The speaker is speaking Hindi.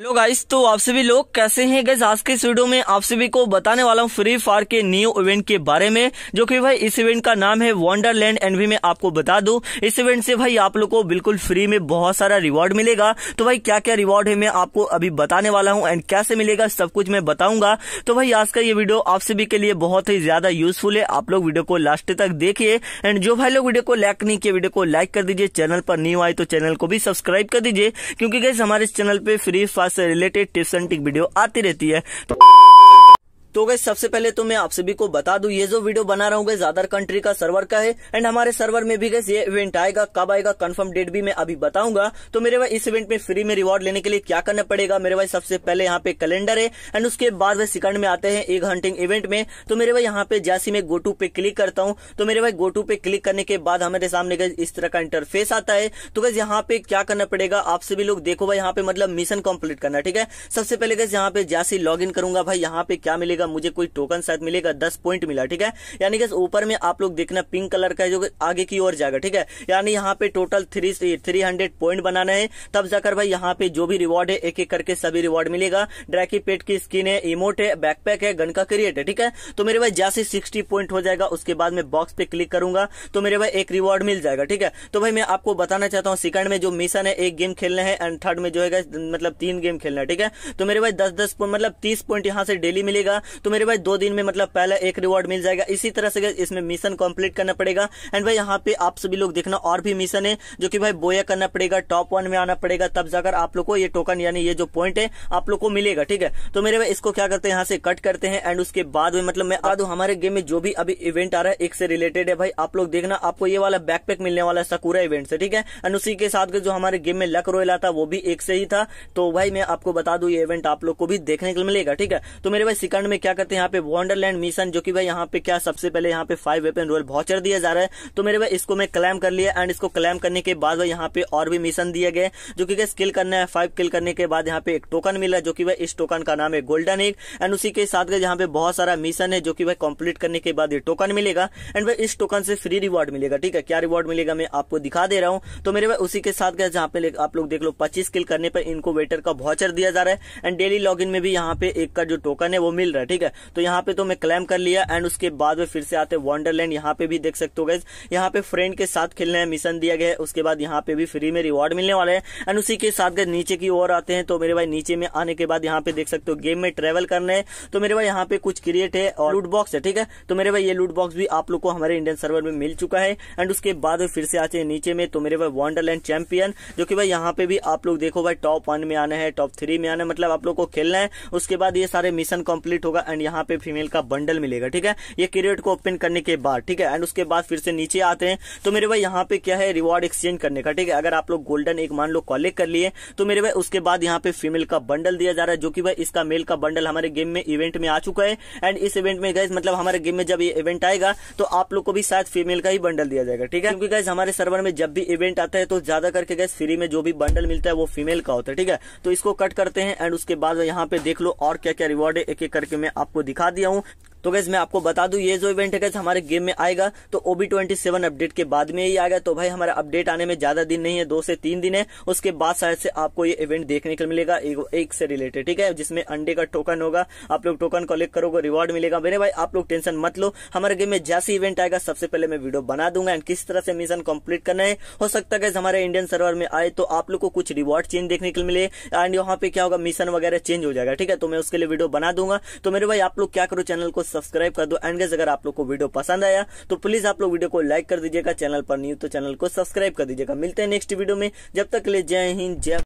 हेलो गाइस तो आप सभी लोग कैसे हैं गैस आज के इस वीडियो में आप सभी को बताने वाला हूं फ्री फायर के न्यू इवेंट के बारे में जो कि भाई इस इवेंट का नाम है वंडरलैंड एंड भी मैं आपको बता दूं इस इवेंट से भाई आप लोग को बिल्कुल फ्री में बहुत सारा रिवॉर्ड मिलेगा तो भाई क्या क्या रिवॉर्ड है मैं आपको अभी बताने वाला हूँ एंड कैसे मिलेगा सब कुछ मैं बताऊंगा तो भाई आज का ये वीडियो आप सभी के लिए बहुत ही ज्यादा यूजफुल है आप लोग वीडियो को लास्ट तक देखिए एंड जो भाई लोग वीडियो को लाइक नहीं किया वीडियो को लाइक कर दीजिए चैनल पर न्यू आए तो चैनल को भी सब्सक्राइब कर दीजिए क्योंकि गैस हमारे चैनल पर फ्री फायर से related tips and trick video आती रहती है तो तो गई सबसे पहले तो मैं आप सभी को बता दूं ये जो वीडियो बना रहा हूँ गई कंट्री का सर्वर का है एंड हमारे सर्वर में भी गई ये इवेंट आएगा कब आएगा कंफर्म डेट भी मैं अभी बताऊंगा तो मेरे भाई इस इवेंट में फ्री में रिवॉर्ड लेने के लिए क्या करना पड़ेगा मेरे भाई सबसे पहले यहाँ पे कैलेंडर है एंड उसके बाद वह सेकंड में आते हैं एक हंटिंग इवेंट में तो मेरे भाई यहाँ पे जैसी मैं गोटू पे क्लिक करता हूँ तो मेरे भाई गोटू पे क्लिक करने के बाद हमारे सामने गए इस तरह का इंटरफेस आता है तो गैस यहाँ पे क्या करना पड़ेगा आप सभी लोग देखो भाई यहाँ पे मतलब मिशन कम्प्लीट करना ठीक है सबसे पहले गैस यहाँ पे जैसी लॉग करूंगा भाई यहाँ पे क्या मिलेगा मिलेगा मुझे कोई टोकन शायद मिलेगा दस पॉइंट मिला ठीक है यानी कि ऊपर में आप लोग देखना पिंक कलर का जो आगे की ओर जाएगा ठीक है यानी यहाँ पे total three three hundred point बनाना है तब जाकर भाई यहाँ पे जो भी रिवॉर्ड है एक एक करके सभी रिवॉर्ड मिलेगा ड्रैकी पेट की स्किन है इमोट है बैकपैक है गन का क्रिएट है ठीक है तो मेरे भाई जैसे सिक्सटी पॉइंट हो जाएगा उसके बाद में बॉक्स पे क्लिक करूंगा तो मेरे भाई एक रिवॉर्ड मिल जाएगा ठीक है तो भाई मैं आपको बताना चाहता हूँ सेकंड में जो मिशन है एक गेम खेलना है एंड थर्ड में जो है मतलब तीन गेम खेलना है ठीक है तो मेरे भाई दस दस मतलब तीस पॉइंट यहाँ से डेली मिलेगा तो मेरे भाई दो दिन में मतलब पहला एक रिवॉर्ड मिल जाएगा इसी तरह से इसमें मिशन कंप्लीट करना पड़ेगा एंड भाई यहाँ पे आप सभी लोग देखना और भी मिशन है जो कि भाई बोया करना पड़ेगा टॉप वन में आना पड़ेगा तब जाकर आप लोग को ये टोकन यानी ये जो पॉइंट है आप लोग को मिलेगा ठीक है तो मेरे भाई इसको क्या करते हैं यहाँ से कट करते हैं एंड उसके बाद में मतलब मैं आज हमारे गेम में जो भी अभी इवेंट आ रहा है एक से रिलेटेड है भाई आप लोग देखना आपको ये वाला बैकपैक मिलने वाला है सकूरा इवेंट से ठीक है एंड उसी के साथ जो हमारे गेम में लक रोयला था वो भी एक से ही था तो भाई मैं आपको बता दू ये इवेंट आप लोग को भी देखने को मिलेगा ठीक है तो मेरे भाई सिकंड में में क्या करते हैं यहाँ पे वॉन्डरलैंड मिशन जो कि भाई यहाँ पे क्या सबसे पहले यहाँ पे फाइव वेपन रोल भाउचर दिया जा रहा है तो मेरे भाई इसको मैं क्लेम कर लिया एंड इसको क्लेम करने के बाद भाई यहाँ पे और भी मिशन दिए गए जो कि स्किल करना है फाइव किल करने के बाद यहाँ पे एक टोकन मिला जो कि भाई इस टोकन का नाम है गोल्डन एग एंड उसी के साथ यहाँ पे बहुत सारा मिशन है जो कि भाई कम्प्लीट करने के बाद ये टोकन मिलेगा एंड भाई इस टोकन से फ्री रिवॉर्ड मिलेगा ठीक है क्या रिवॉर्ड मिलेगा मैं आपको दिखा दे रहा हूँ तो मेरे भाई उसी के साथ जहाँ पे आप लोग देख लो पच्चीस किल करने पर इनको वेटर का भाचर दिया जा रहा है एंड डेली लॉग में भी यहाँ पे एक का जो टोकन है वो मिल रहा है ठीक है तो यहाँ पे तो मैं क्लेम कर लिया एंड उसके बाद में फिर से आते वंडरलैंड यहाँ पे भी देख सकते हो गए यहाँ पे फ्रेंड के साथ खेलने मिशन दिया गया है उसके बाद यहाँ पे भी फ्री में रिवॉर्ड मिलने वाले हैं एंड उसी के साथ गए नीचे की ओर आते हैं तो मेरे भाई नीचे में आने के बाद यहाँ पे देख सकते हो गेम में ट्रेवल करने है तो मेरे भाई यहाँ पे कुछ क्रिएट है और लूट बॉक्स है ठीक है तो मेरे भाई ये लूट बॉक्स भी आप लोग को हमारे इंडियन सर्वर में मिल चुका है एंड उसके बाद फिर से आते हैं नीचे में तो मेरे भाई वंडरलैंड चैंपियन जो कि भाई यहाँ पे भी आप लोग देखो भाई टॉप वन में आना है टॉप थ्री में आना है मतलब आप लोग को खेलना है उसके बाद ये सारे मिशन कंप्लीट होगा होगा एंड यहाँ पे फीमेल का बंडल मिलेगा ठीक है ये क्रेट को ओपन करने के बाद ठीक है एंड उसके बाद फिर से नीचे आते हैं तो मेरे भाई यहाँ पे क्या है रिवॉर्ड एक्सचेंज करने का ठीक है अगर आप लोग गोल्डन एक मान लो कॉलेक्ट कर लिए तो मेरे भाई उसके बाद यहाँ पे फीमेल का बंडल दिया जा रहा है जो कि भाई इसका मेल का बंडल हमारे गेम में इवेंट में आ चुका है एंड इस इवेंट में गैस मतलब हमारे गेम में जब ये इवेंट आएगा तो आप लोग को भी शायद फीमेल का ही बंडल दिया जाएगा ठीक है क्योंकि गैस हमारे सर्वर में जब भी इवेंट आता है तो ज्यादा करके गैस फ्री में जो भी बंडल मिलता है वो फीमेल का होता है ठीक है तो इसको कट करते हैं एंड उसके बाद यहाँ पे देख लो और क्या क्या रिवॉर्ड है एक एक करके मैं मैं आपको दिखा दिया हूँ तो गैस मैं आपको बता दूं ये जो इवेंट है गैस हमारे गेम में आएगा तो ओबी ट्वेंटी सेवन अपडेट के बाद में ही आएगा तो भाई हमारा अपडेट आने में ज्यादा दिन नहीं है दो से तीन दिन है उसके बाद शायद से आपको ये इवेंट देखने को मिलेगा एक, एक से रिलेटेड ठीक है जिसमें अंडे का टोकन होगा आप लोग टोकन कलेक्ट करोगे रिवॉर्ड मिलेगा मेरे भाई आप लोग टेंशन मत लो हमारे गेम में जैसे इवेंट आएगा सबसे पहले मैं वीडियो बना दूंगा एंड किस तरह से मिशन कम्प्लीट करना है हो सकता है हमारे इंडियन सर्वर में आए तो आप लोग को कुछ रिवॉर्ड चेंज देखने को मिले एंड यहाँ पे क्या होगा मिशन वगैरह चेंज हो जाएगा ठीक है तो मैं उसके लिए वीडियो बना दूंगा तो मेरे भाई आप लोग क्या करो चैनल को सब्सक्राइब कर दो एंड गैस अगर आप लोग को वीडियो पसंद आया तो प्लीज आप लोग वीडियो को लाइक कर दीजिएगा चैनल पर न्यू तो चैनल को सब्सक्राइब कर दीजिएगा मिलते हैं नेक्स्ट वीडियो में जब तक ले जय हिंद जय